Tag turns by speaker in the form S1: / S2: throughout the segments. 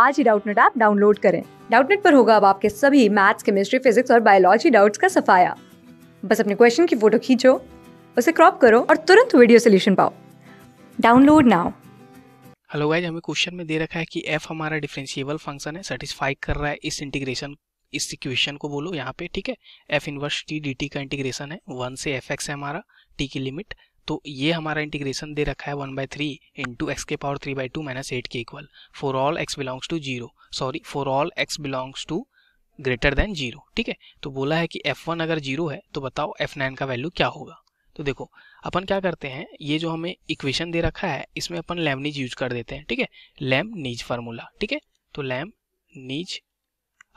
S1: आज ही Doubtnet app download करें डाउटनेट पर होगा अब आपके सभी मैथ्स केमिस्ट्री फिजिक्स और बायोलॉजी डाउट्स का सफाया बस अपने क्वेश्चन की फोटो खींचो उसे क्रॉप करो और तुरंत वीडियो सोल्यूशन पाओ डाउनलोड नाउ हेलो गाइज हमें क्वेश्चन में दे रखा है कि एफ हमारा डिफरेंशिएबल फंक्शन है सेटिस्फाई कर रहा है इस इंटीग्रेशन इस इक्वेशन को बोलो यहाँ पे ठीक है एफ इनवर्स टी डी का इंटीग्रेशन है वन से एफ एक्स है हमारा टी की लिमिट तो ये हमारा इंटीग्रेशन दे रखा है one by three into x के power three by two minus eight के equal for all x belongs to zero sorry for all x belongs to greater than zero ठीक है तो बोला है कि एफ वन अगर जीरो है तो बताओ एफ नाइन का वैल्यू क्या होगा तो देखो अपन क्या करते हैं ये जो हमें इक्वेशन दे रखा है इसमें अपन लैमनीज यूज कर देते हैं ठीक है लैम नीज फार्मूला ठीक है तो लैम नीज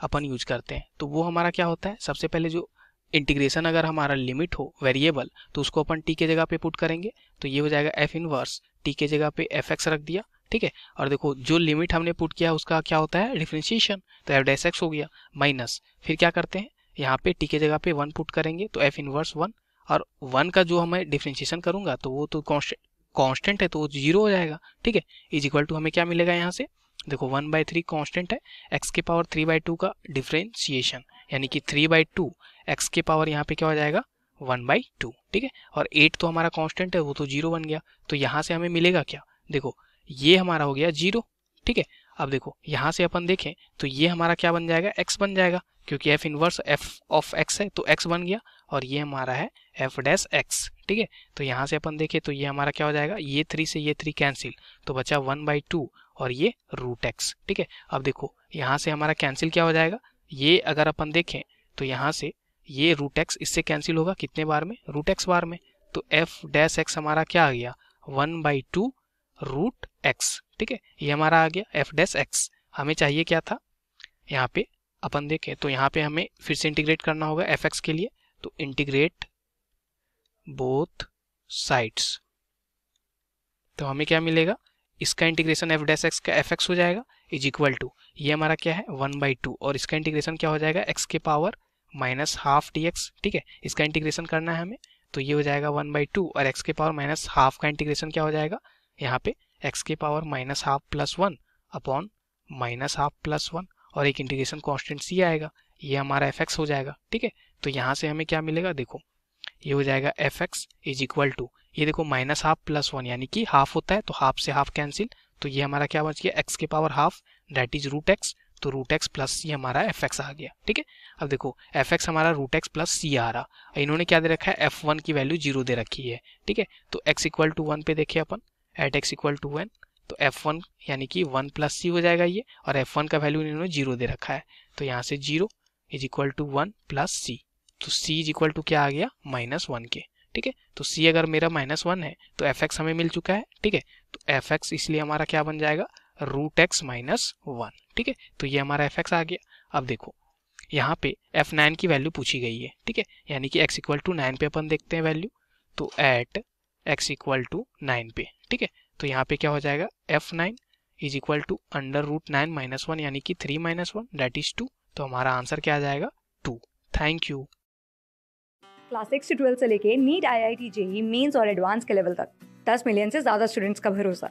S1: अपन यूज करते हैं तो वो हमारा क्या होता है सबसे पहले जो इंटीग्रेशन अगर हमारा लिमिट हो वेरिएबल तो उसको अपन टी के जगह पे पुट करेंगे तो ये हो जाएगा एफ इनवर्स टी के जगह पे एफ एक्स रख दिया ठीक है और देखो जो लिमिट हमने पुट किया उसका क्या होता है डिफ्रेंशिएशन तो एफ डेस एक्स हो गया माइनस फिर क्या करते हैं यहाँ पे टी के जगह पे वन पुट करेंगे तो एफ इनवर्स वन और वन का जो हमें डिफ्रेंशिएशन करूंगा तो वो तो कॉन्स्टेंट है तो वो जीरो हो जाएगा ठीक है इज इक्वल टू हमें क्या मिलेगा यहाँ से देखो वन बाई थ्री कॉन्स्टेंट है एक्स के पावर थ्री बाई टू का डिफ्रेंशिएशन यानी कि थ्री बाई टू एक्स के पावर यहाँ पे क्या हो जाएगा वन बाई टू ठीक है और एट तो हमारा कांस्टेंट है वो तो जीरो बन गया तो यहाँ से हमें मिलेगा क्या देखो ये हमारा हो गया जीरो ठीक है अब देखो यहाँ से अपन देखें तो ये हमारा क्या बन जाएगा एक्स बन जाएगा क्योंकि f inverse f of x है तो एक्स बन गया और ये हमारा है एफ डैश एक्स ठीक है तो यहाँ से अपन देखें तो ये हमारा क्या हो जाएगा ये थ्री से ये थ्री कैंसिल तो बचा वन बाई टू और ये रूट एक्स ठीक है अब देखो यहाँ से हमारा कैंसिल क्या हो जाएगा ये अगर अपन देखें तो यहाँ से ये रूट एक्स इससे कैंसिल होगा कितने बार में रूट एक्स बार में तो एफ डैश एक्स हमारा क्या आ गया one by two root x ठीक है ये हमारा आ गया एफ डैश एक्स हमें चाहिए क्या था यहाँ पे अपन देखें तो यहाँ पे हमें फिर से इंटीग्रेट करना होगा एफ एक्स के लिए तो इंटीग्रेट बोथ साइड्स तो हमें क्या मिलेगा इसका इंटीग्रेशन एफ डैश एक्स का एफ एक्स हो जाएगा इज इक्वल टू ये हमारा क्या है वन बाई टू और इसका इंटीग्रेशन क्या हो जाएगा एक्स के power minus half d x ठीक है इसका इंटीग्रेशन करना है हमें तो ये हो जाएगा वन बाई टू और एक्स के पावर माइनस हाफ का इंटीग्रेशन क्या हो जाएगा यहाँ पे एक्स के power minus half plus one upon minus half plus one और एक इंटीग्रेशन कॉन्स्टेंट सी आएगा ये हमारा एफ एक्स हो जाएगा ठीक है तो यहाँ से हमें क्या मिलेगा देखो ये हो जाएगा f x is equal to ये देखो माइनस हाफ प्लस वन यानी कि हाफ होता है तो हाफ से हाफ कैंसिल तो ये हमारा क्या बच गया एक्स के power half that is root x तो रूट एक्स प्लस सी हमारा एफ एक्स आ गया ठीक है अब देखो एफ एक्स हमारा रूट एक्स प्लस सी आ रहा इन्होंने क्या दे रखा है एफ वन की वैल्यू जीरो दे रखी है ठीक है तो एक्स इक्वल टू वन पे देखिए अपन at x equal to one तो एफ वन यानी कि वन प्लस सी हो जाएगा ये और एफ वन का वैल्यू इन्होंने जीरो दे रखा है तो यहाँ से zero is equal to one plus C तो सी इज इक्वल टू क्या आ गया माइनस वन के ठीक है तो सी अगर मेरा माइनस वन है तो एफ एक्स हमें मिल चुका है ठीक है तो एफ एक्स इसलिए हमारा क्या बन जाएगा रूट एक्स माइनस वन ठीक है तो ये हमारा एफ एक्स आ गया अब देखो यहाँ पे एफ नाइन की वैल्यू पूछी गई है ठीक है यानी कि एक्स इक्वल टू नाइन पे अपन देखते हैं वैल्यू तो at x equal to nine पे ठीक है तो यहाँ पे क्या हो जाएगा F nine is equal to under root nine minus one यानी कि three minus one that is two तो हमारा आंसर क्या आ जाएगा two thank you class six से ट्वेल्थ से लेके NEET I I T JEE mains और एडवांस के लेवल तक दस मिलियन से ज्यादा स्टूडेंट्स का भरोसा